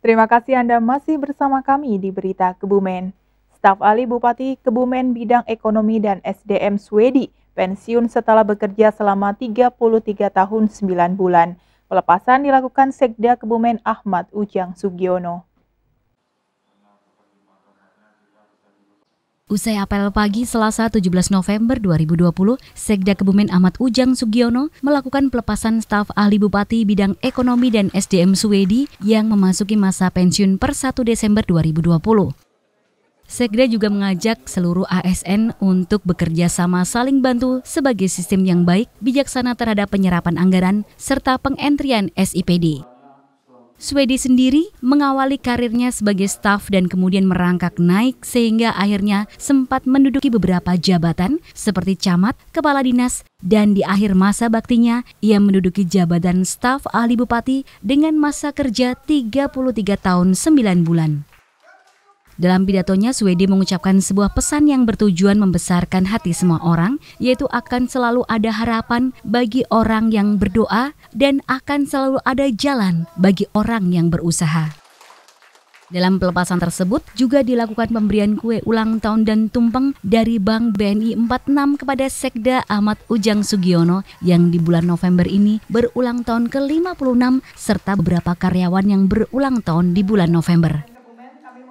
Terima kasih Anda masih bersama kami di Berita Kebumen. Staf Ali Bupati Kebumen Bidang Ekonomi dan SDM Swedi pensiun setelah bekerja selama 33 tahun 9 bulan. Pelepasan dilakukan Sekda Kebumen Ahmad Ujang Sugiono. Usai apel pagi Selasa 17 November 2020, Sekda Kebumen Ahmad Ujang Sugiono melakukan pelepasan staf ahli Bupati Bidang Ekonomi dan SDM Suwedi yang memasuki masa pensiun per 1 Desember 2020. Sekda juga mengajak seluruh ASN untuk bekerja sama saling bantu sebagai sistem yang baik, bijaksana terhadap penyerapan anggaran, serta pengentrian SIPD. Swedi sendiri mengawali karirnya sebagai staf dan kemudian merangkak naik sehingga akhirnya sempat menduduki beberapa jabatan seperti camat, kepala dinas, dan di akhir masa baktinya ia menduduki jabatan staf ahli bupati dengan masa kerja 33 tahun 9 bulan. Dalam pidatonya, Swedi mengucapkan sebuah pesan yang bertujuan membesarkan hati semua orang, yaitu akan selalu ada harapan bagi orang yang berdoa dan akan selalu ada jalan bagi orang yang berusaha. Dalam pelepasan tersebut juga dilakukan pemberian kue ulang tahun dan tumpeng dari Bank BNI 46 kepada Sekda Ahmad Ujang Sugiono yang di bulan November ini berulang tahun ke-56 serta beberapa karyawan yang berulang tahun di bulan November.